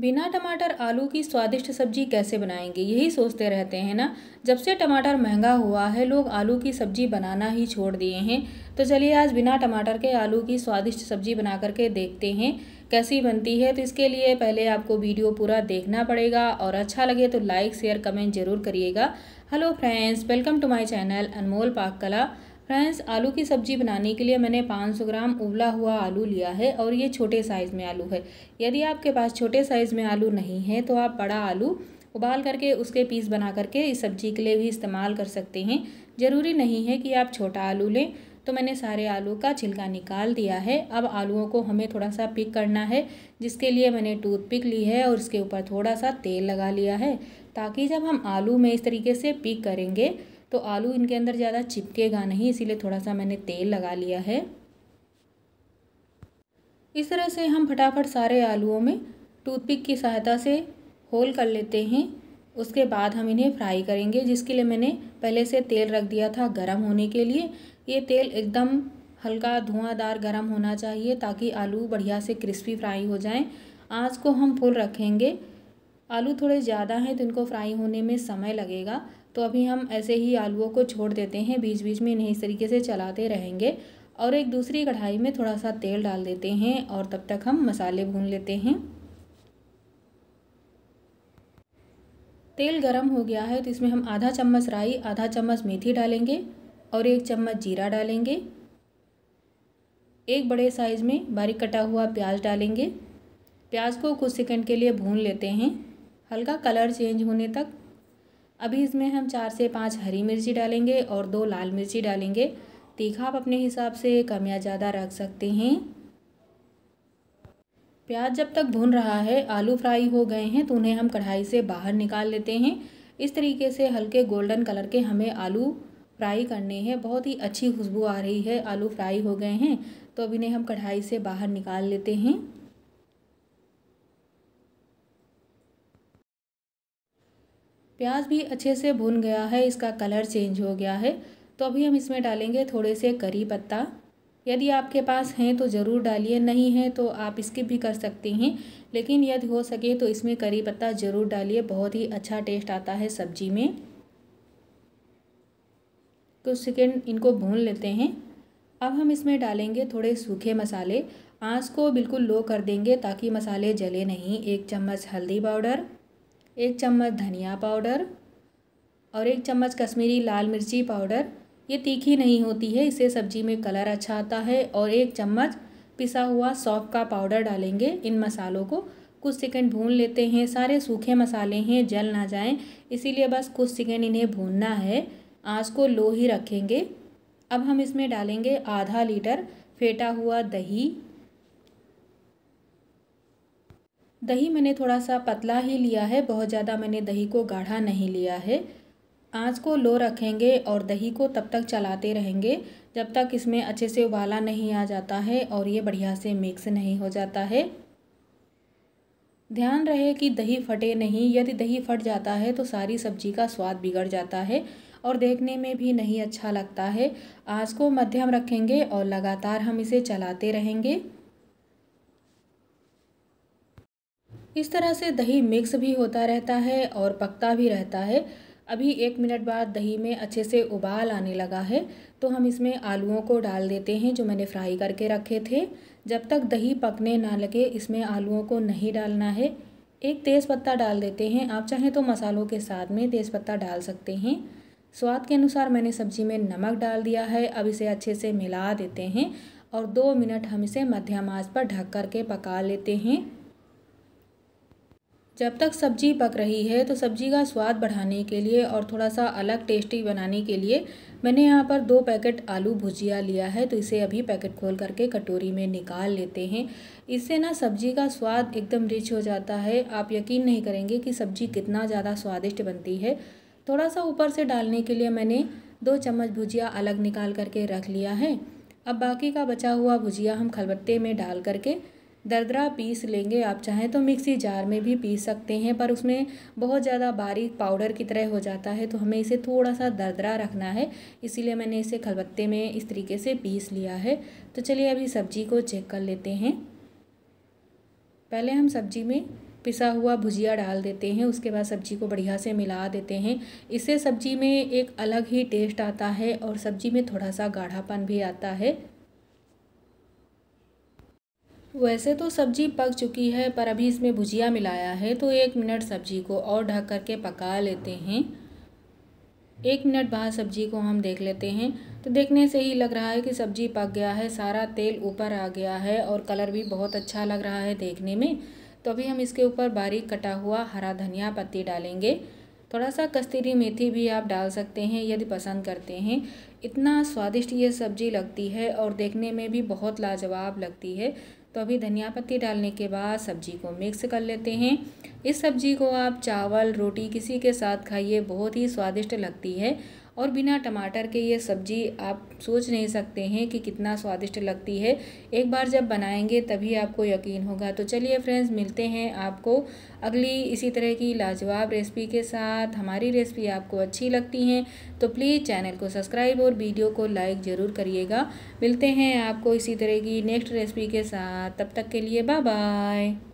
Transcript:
बिना टमाटर आलू की स्वादिष्ट सब्जी कैसे बनाएंगे यही सोचते रहते हैं ना जब से टमाटर महंगा हुआ है लोग आलू की सब्जी बनाना ही छोड़ दिए हैं तो चलिए आज बिना टमाटर के आलू की स्वादिष्ट सब्जी बना करके देखते हैं कैसी बनती है तो इसके लिए पहले आपको वीडियो पूरा देखना पड़ेगा और अच्छा लगे तो लाइक शेयर कमेंट जरूर करिएगा hello friends welcome to my channel Anmol Paak Kala friends आलू की सब्जी बनाने के लिए मैंने 500 ग्राम उबला हुआ आलू लिया है और ये छोटे साइज़ में आलू है यदि आपके पास छोटे साइज़ में आलू नहीं है तो आप बड़ा आलू उबाल करके उसके पीस बना करके इस सब्जी के लिए भी इस्तेमाल कर सकते हैं ज़रूरी नहीं है कि आप छोटा आलू लें तो मैंने सारे आलू का छिलका निकाल दिया है अब आलूओं को हमें थोड़ा सा पिक करना है जिसके लिए मैंने टूथ पिक ली है और इसके ऊपर थोड़ा सा तेल लगा लिया है ताकि जब हम आलू में इस तरीके से पिक करेंगे तो आलू इनके अंदर ज़्यादा चिपकेगा नहीं इसीलिए थोड़ा सा मैंने तेल लगा लिया है इस तरह से हम फटाफट सारे आलूओं में टूथपिक की सहायता से होल कर लेते हैं उसके बाद हम इन्हें फ्राई करेंगे जिसके लिए मैंने पहले से तेल रख दिया था गर्म होने के लिए ये तेल एकदम हल्का धुआंधार गर्म होना चाहिए ताकि आलू बढ़िया से क्रिस्पी फ्राई हो जाएं आज को हम फुल रखेंगे आलू थोड़े ज़्यादा हैं तो इनको फ्राई होने में समय लगेगा तो अभी हम ऐसे ही आलूओं को छोड़ देते हैं बीच बीच में इन्हें इस तरीके से चलाते रहेंगे और एक दूसरी कढ़ाई में थोड़ा सा तेल डाल देते हैं और तब तक हम मसाले भून लेते हैं तेल गरम हो गया है तो इसमें हम आधा चम्मच राई आधा चम्मच मेथी डालेंगे और एक चम्मच जीरा डालेंगे एक बड़े साइज़ में बारीक कटा हुआ प्याज डालेंगे प्याज को कुछ सेकंड के लिए भून लेते हैं हल्का कलर चेंज होने तक अभी इसमें हम चार से पाँच हरी मिर्ची डालेंगे और दो लाल मिर्ची डालेंगे तीखा आप अपने हिसाब से कम या ज़्यादा रख सकते हैं प्याज जब तक भुन रहा है आलू फ्राई हो गए हैं तो उन्हें हम कढ़ाई से बाहर निकाल लेते हैं इस तरीके से हल्के गोल्डन कलर के हमें आलू फ्राई करने हैं बहुत ही अच्छी खुशबू आ रही है आलू फ्राई हो गए हैं तो अब इन्हें हम कढ़ाई से बाहर निकाल लेते हैं प्याज भी अच्छे से भुन गया है इसका कलर चेंज हो गया है तो अभी हम इसमें डालेंगे थोड़े से करी पत्ता यदि आपके पास हैं तो ज़रूर डालिए नहीं है तो आप स्किप भी कर सकती हैं लेकिन यदि हो सके तो इसमें करी पत्ता ज़रूर डालिए बहुत ही अच्छा टेस्ट आता है सब्जी में कुछ तो सेकेंड इनको भून लेते हैं अब हम इसमें डालेंगे थोड़े सूखे मसाले आंच को बिल्कुल लो कर देंगे ताकि मसाले जले नहीं एक चम्मच हल्दी पाउडर एक चम्मच धनिया पाउडर और एक चम्मच कश्मीरी लाल मिर्ची पाउडर ये तीखी नहीं होती है इससे सब्जी में कलर अच्छा आता है और एक चम्मच पिसा हुआ सौंफ का पाउडर डालेंगे इन मसालों को कुछ सेकंड भून लेते हैं सारे सूखे मसाले हैं जल ना जाएं इसीलिए बस कुछ सेकंड इन्हें भूनना है आंच को लो ही रखेंगे अब हम इसमें डालेंगे आधा लीटर फेटा हुआ दही दही मैंने थोड़ा सा पतला ही लिया है बहुत ज़्यादा मैंने दही को गाढ़ा नहीं लिया है आँच को लो रखेंगे और दही को तब तक चलाते रहेंगे जब तक इसमें अच्छे से उबाला नहीं आ जाता है और ये बढ़िया से मिक्स नहीं हो जाता है ध्यान रहे कि दही फटे नहीं यदि दही फट जाता है तो सारी सब्जी का स्वाद बिगड़ जाता है और देखने में भी नहीं अच्छा लगता है आँच को मध्यम रखेंगे और लगातार हम इसे चलाते रहेंगे इस तरह से दही मिक्स भी होता रहता है और पकता भी रहता है अभी एक मिनट बाद दही में अच्छे से उबाल आने लगा है तो हम इसमें आलूओं को डाल देते हैं जो मैंने फ्राई करके रखे थे जब तक दही पकने ना लगे इसमें आलूओं को नहीं डालना है एक तेज़पत्ता डाल देते हैं आप चाहें तो मसालों के साथ में तेज़पत्ता डाल सकते हैं स्वाद के अनुसार मैंने सब्ज़ी में नमक डाल दिया है अब इसे अच्छे से मिला देते हैं और दो मिनट हम इसे मध्यम आंच पर ढक कर के पका लेते हैं जब तक सब्जी पक रही है तो सब्जी का स्वाद बढ़ाने के लिए और थोड़ा सा अलग टेस्टी बनाने के लिए मैंने यहाँ पर दो पैकेट आलू भुजिया लिया है तो इसे अभी पैकेट खोल करके कटोरी में निकाल लेते हैं इससे ना सब्जी का स्वाद एकदम रिच हो जाता है आप यकीन नहीं करेंगे कि सब्जी कितना ज़्यादा स्वादिष्ट बनती है थोड़ा सा ऊपर से डालने के लिए मैंने दो चम्मच भुजिया अलग निकाल करके रख लिया है अब बाकी का बचा हुआ भुजिया हम खलबत्ते में डाल करके दरदरा पीस लेंगे आप चाहें तो मिक्सी जार में भी पीस सकते हैं पर उसमें बहुत ज़्यादा बारीक पाउडर की तरह हो जाता है तो हमें इसे थोड़ा सा दरदरा रखना है इसीलिए मैंने इसे खलबत्ते में इस तरीके से पीस लिया है तो चलिए अभी सब्जी को चेक कर लेते हैं पहले हम सब्जी में पिसा हुआ भुजिया डाल देते हैं उसके बाद सब्जी को बढ़िया से मिला देते हैं इससे सब्जी में एक अलग ही टेस्ट आता है और सब्जी में थोड़ा सा गाढ़ापन भी आता है वैसे तो सब्जी पक चुकी है पर अभी इसमें भुजिया मिलाया है तो एक मिनट सब्जी को और ढक कर के पका लेते हैं एक मिनट बाद सब्जी को हम देख लेते हैं तो देखने से ही लग रहा है कि सब्जी पक गया है सारा तेल ऊपर आ गया है और कलर भी बहुत अच्छा लग रहा है देखने में तो अभी हम इसके ऊपर बारीक कटा हुआ हरा धनिया पत्ती डालेंगे थोड़ा सा कस्तूरी मेथी भी आप डाल सकते हैं यदि पसंद करते हैं इतना स्वादिष्ट ये सब्जी लगती है और देखने में भी बहुत लाजवाब लगती है तो अभी धनिया पत्ती डालने के बाद सब्जी को मिक्स कर लेते हैं इस सब्जी को आप चावल रोटी किसी के साथ खाइए बहुत ही स्वादिष्ट लगती है और बिना टमाटर के ये सब्ज़ी आप सोच नहीं सकते हैं कि कितना स्वादिष्ट लगती है एक बार जब बनाएंगे तभी आपको यकीन होगा तो चलिए फ्रेंड्स मिलते हैं आपको अगली इसी तरह की लाजवाब रेसिपी के साथ हमारी रेसिपी आपको अच्छी लगती हैं तो प्लीज़ चैनल को सब्सक्राइब और वीडियो को लाइक ज़रूर करिएगा मिलते हैं आपको इसी तरह की नेक्स्ट रेसिपी के साथ तब तक के लिए बाय बाय